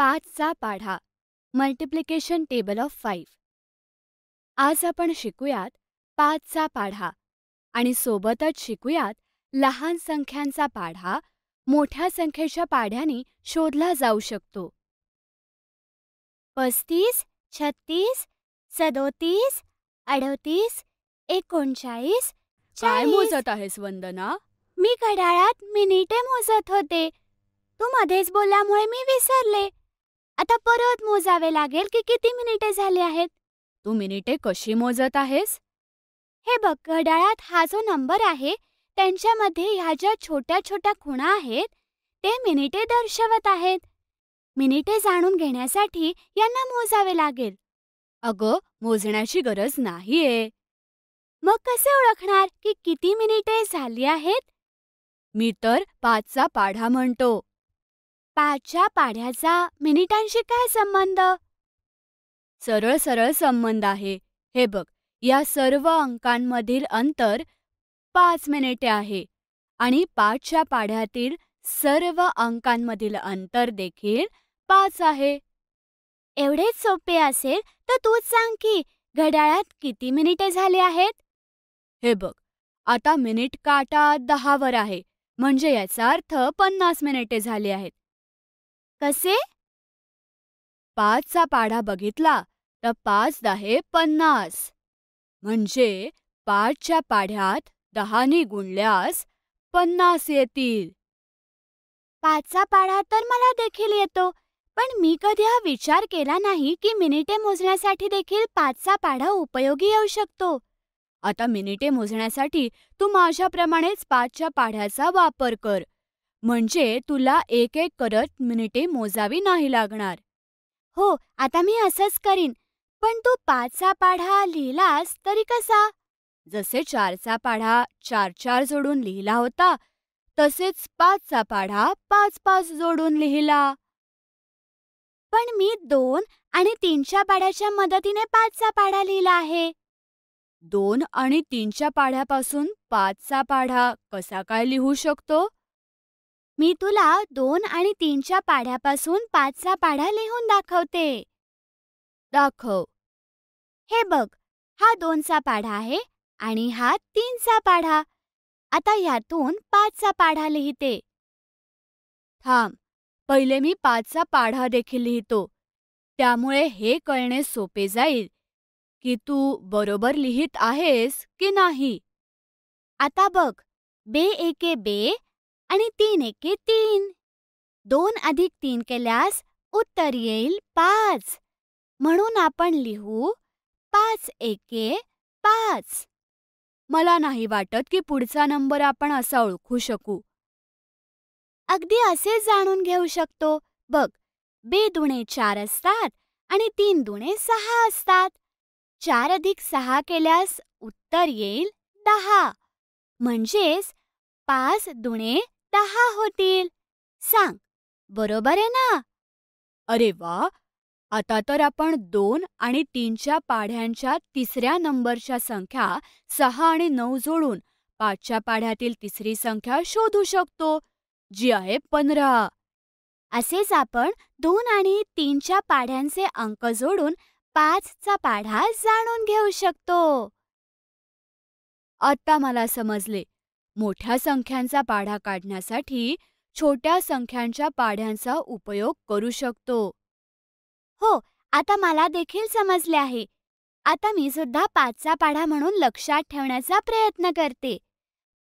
पाचचा पाढा multiplication table of five आज आपण शिकूयात पाचचा पाढा आणि सोबतच शिकूयात लहान संख्यांचा पाढा मोठ्या संख्येच्या पाढ्याने शोधला जाऊ शकतो पस्तीस छत्तीस सदोतीस अडोतीस एकोणचाळीस काय मोजत आहेस वंदना मी घड्याळात मिनिटे मोजत होते तू मध्येच बोलल्यामुळे मी विसरले आता परत मोजावे लागेल की किती मिनिटे झाली आहेत तू मिनिटे कशी मोजत आहेस हे बघ घड्याळात हा जो नंबर आहे त्यांच्यामध्ये ह्या ज्या छोट्या छोट्या खुणा आहेत ते मिनिटे दर्शवत आहेत मिनिटे जाणून घेण्यासाठी यांना मोजावे लागेल अग मोजण्याची गरज नाहीये मग कसे ओळखणार की किती मिनिटे झाली आहेत मी तर पाचचा पाढा म्हणतो पाच्या पाढ्याचा मिनिटांशी काय संबंध सरळ सरळ संबंध आहे हे बघ या सर्व अंकांमधील अंतर पाच मिनिटे आहे आणि पाचच्या पाढ्यातील सर्व अंकांमधील अंतर देखील पाच आहे एवढेच सोपे असेल तर तूच सांग की घड्याळात किती मिनिटे झाले आहेत हे बघ आता मिनिट काटा दहावर आहे म्हणजे याचा अर्थ पन्नास मिनिटे झाले आहेत कसे पाचचा पाढा बघितला तर पाच दहे पन्नास म्हणजे पाचच्या पाढ्यात दहानी गुणल्यास पन्नास येतील पाचचा पाढा तर मला देखील येतो पण मी कधी हा विचार केला नाही की मिनिटे मोजण्यासाठी देखील पाचचा पाढा उपयोगी येऊ शकतो आता मिनिटे मोजण्यासाठी तू माझ्याप्रमाणेच पाचच्या पाढ्याचा वापर कर म्हणजे तुला एक एक करत मिनिटे मोजावी नाही लागणार हो आता मी असंच करीन पण तू पाचचा पाढा लिहिलास तरी कसा जसे चारचा पाढा चार चार जोडून लिहिला होता तसेच पाचचा पाढा पाच पाच जोडून लिहिला पण मी दोन आणि तीनच्या पाढ्याच्या मदतीने पाचचा पाढा लिहिला आहे दोन आणि तीनच्या पाढ्यापासून पाचचा पाढा कसा काय लिहू शकतो मी तुला दोन आणि तीनच्या पाढ्यापासून पाचचा पाढा लिहून दाखवते दाखव हे बघ हा दोनचा पाढा आहे आणि हा तीनचा पाढा आता ह्यातून पाचचा पाढा लिहिते थांब पहिले मी पाचचा पाढा देखील लिहितो त्यामुळे हे कळणे सोपे जाईल की तू बरोबर लिहित आहेस की नाही आता बघ बे एके बे आणि तीन एके तीन दोन अधिक तीन केल्यास उत्तर येईल पाच म्हणून आपण लिहू पाच एके पाच मला नाही वाटत की पुढचा नंबर आपण असा ओळखू शकू अगदी असे जाणून घेऊ शकतो बघ बे दुणे चार असतात आणि तीन दुणे सहा असतात चार अधिक सहा केल्यास उत्तर येईल दहा म्हणजेच पाच दुणे दहा होतील सांग बरोबर आहे ना अरे वा आता तर आपण दोन आणि तीनच्या पाढ्यांच्या तिसऱ्या नंबरच्या संख्या सहा आणि नऊ जोडून पाचच्या पाढ्यातील तिसरी संख्या शोधू शकतो जी आहे पंधरा असेच आपण दोन आणि तीनच्या पाढ्यांचे अंक जोडून पाचचा पाढा जाणून घेऊ शकतो आता मला समजले मोठ्या संख्यांचा पाढा काढण्यासाठी छोट्या संख्यांच्या पाढ्यांचा उपयोग करू शकतो हो आता मला देखील समजले आहे आता मी सुद्धा पाचचा पाढा म्हणून लक्षात ठेवण्याचा प्रयत्न करते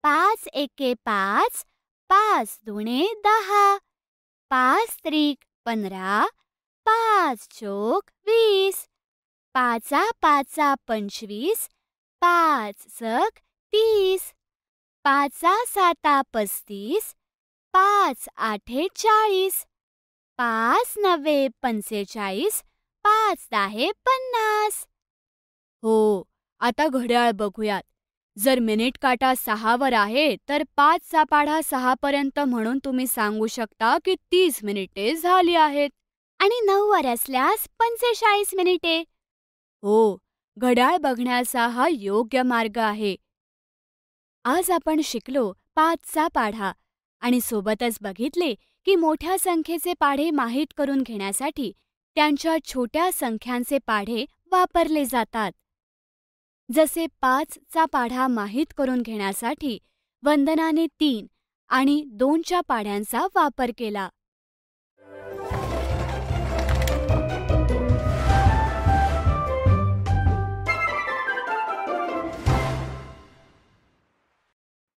पाच एके पाच पाच दुणे दहा पाच त्रिक पंधरा पाच चोक वीस पाचा पाचा पंचवीस पाच सक तीस पाचा साता पस्तीस पाच आठे चाळीस पाच नवे पंचेचाळीस पाच दहा पन्नास हो आता घड्याळ बघूयात जर मिनिट काटा सहावर आहे तर पाचचा पाढा सहापर्यंत म्हणून तुम्ही सांगू शकता की तीस मिनिटे झाली आहेत आणि नऊवर असल्यास पंचेचाळीस मिनिटे हो घड्याळ बघण्याचा हा योग्य मार्ग आहे आज आपण शिकलो पाचचा पाढा आणि सोबतच बघितले की मोठ्या संख्येचे पाढे माहीत करून घेण्यासाठी त्यांच्या छोट्या संख्यांचे पाढे वापरले जातात जसे पाचचा पाढा माहीत करून घेण्यासाठी वंदनाने तीन आणि दोनच्या पाढ्यांचा वापर केला